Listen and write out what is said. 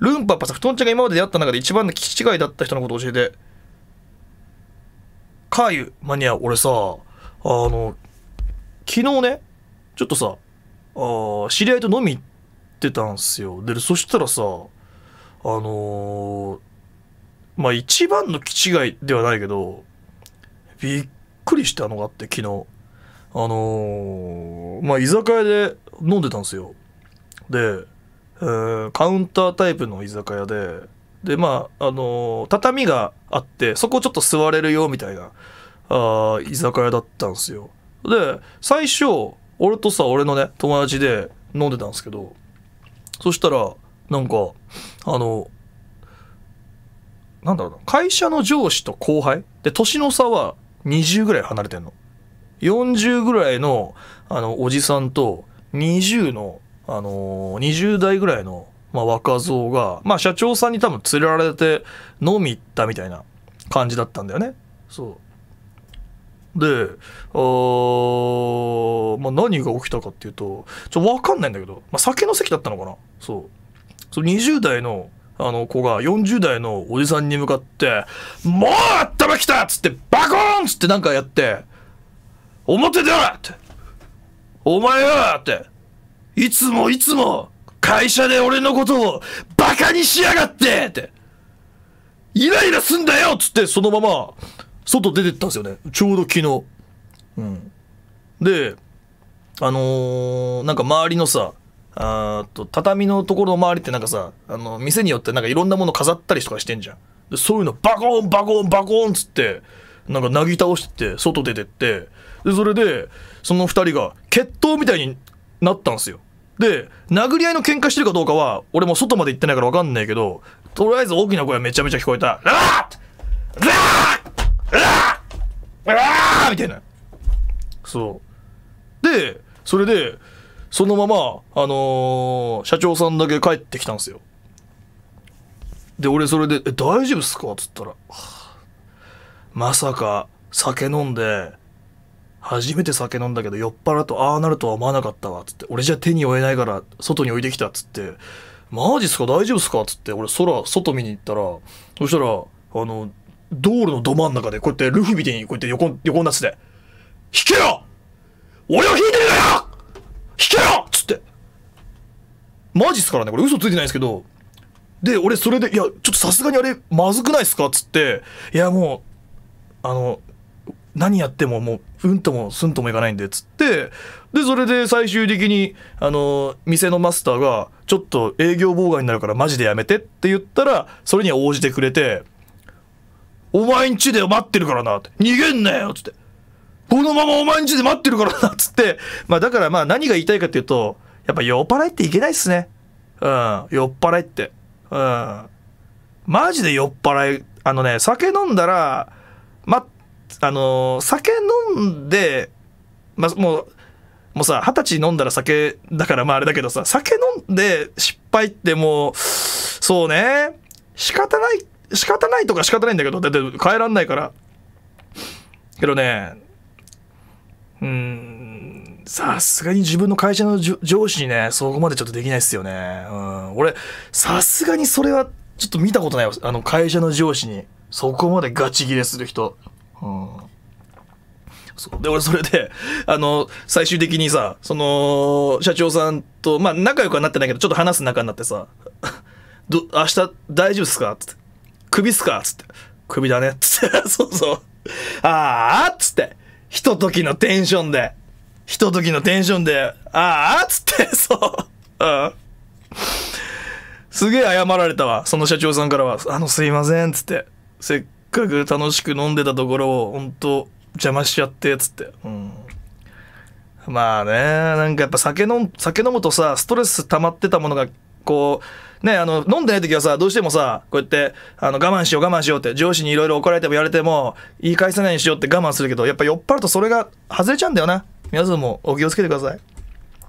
ルンパッパさん、布団ちゃんが今まで出会った中で一番の聞き違いだった人のこと教えて。かゆ、マニア、俺さ、あの、昨日ね、ちょっとさ、あ知り合いと飲み行ってたんすよ。で、そしたらさ、あのー、まあ、一番の気違いではないけど、びっくりしたのがあって、昨日。あのー、まあ、居酒屋で飲んでたんすよ。で、えカウンタータイプの居酒屋で、で、まあ、あのー、畳があって、そこちょっと座れるよみたいな、あ居酒屋だったんですよ。で、最初、俺とさ、俺のね、友達で飲んでたんですけど、そしたら、なんか、あの、なんだろうな、会社の上司と後輩で、年の差は20ぐらい離れてんの。40ぐらいの、あの、おじさんと、20のあの20代ぐらいの、まあ、若造が、まあ、社長さんに多分連れられて飲み行ったみたいな感じだったんだよね。そうであ、まあ、何が起きたかっていうとちょ分かんないんだけど、まあ、酒の席だったのかなそうその20代のあの子が40代のおじさんに向かって「もう頭きた!」っつってバコーンっつってなんかやって「表出ろ!」って「お前はっていつもいつも会社で俺のことをバカにしやがってってイライラすんだよっつってそのまま外出てったんですよねちょうど昨日うんであのー、なんか周りのさあと畳のところの周りってなんかさあの店によってなんかいろんなもの飾ったりとかしてんじゃんでそういうのバコーンバコーンバコーンっつってなんかなぎ倒してて外出てってでそれでその2人が決闘みたいになったんすよで殴り合いの喧嘩してるかどうかは俺も外まで行ってないから分かんないけどとりあえず大きな声はめちゃめちゃ聞こえた「ラーッラーッラーみたいなそうでそれでそのままあのー、社長さんだけ帰ってきたんですよで俺それで「え大丈夫っすか?」っつったら「まさか酒飲んで初めて酒飲んだけど酔っ払うとああなるとは思わなかったわつって俺じゃ手に負えないから外に置いてきたっつってマジっすか大丈夫っすかつって俺空外見に行ったらそしたらあの道路のど真ん中でこうやってルフみたいにこうやって横横になってて「引けよ俺を引いてるのよ引けよ!」っつってマジっすからねこれ嘘ついてないんですけどで俺それで「いやちょっとさすがにあれまずくないっすか?」っつって「いやもうあの何やってももううんともすんともいかないんでっつってでそれで最終的にあの店のマスターが「ちょっと営業妨害になるからマジでやめて」って言ったらそれには応じてくれて「お前んちで待ってるからな」って「逃げんなよ」っつって「このままお前んちで待ってるからな」っつって、まあ、だからまあ何が言いたいかっていうとやっぱ酔っ払いっていけないっすねうん酔っ払いってうんマジで酔っ払いあのね酒飲んだら全あの酒飲んで、まあ、もうもうさ二十歳飲んだら酒だからまああれだけどさ酒飲んで失敗ってもうそうね仕方ない仕方ないとか仕方ないんだけどだって帰らんないからけどねうんさすがに自分の会社の上司にねそこまでちょっとできないっすよねうん俺さすがにそれはちょっと見たことないよあの会社の上司にそこまでガチギレする人うんそうで俺それであの最終的にさその社長さんとまあ仲良くはなってないけどちょっと話す仲になってさ「ど明日大丈夫っすか?」っつって「首っすか?」っつって「首だね」っつって そうそう「ああ」っつってひとときのテンションでひとときのテンションで「ああ」っつって そううんすげえ謝られたわその社長さんからは「あのすいません」っつって。せかく楽しく飲んでたところを、ほんと邪魔しちゃって、つって。うん。まあね、なんかやっぱ酒飲酒飲むとさ、ストレス溜まってたものが、こう、ね、あの、飲んでない時はさ、どうしてもさ、こうやって、あの、我慢しよう我慢しようって、上司にいろいろ怒られても言われても、言い返せないようにしようって我慢するけど、やっぱ酔っ払うとそれが外れちゃうんだよな。皆さんもお気をつけてください。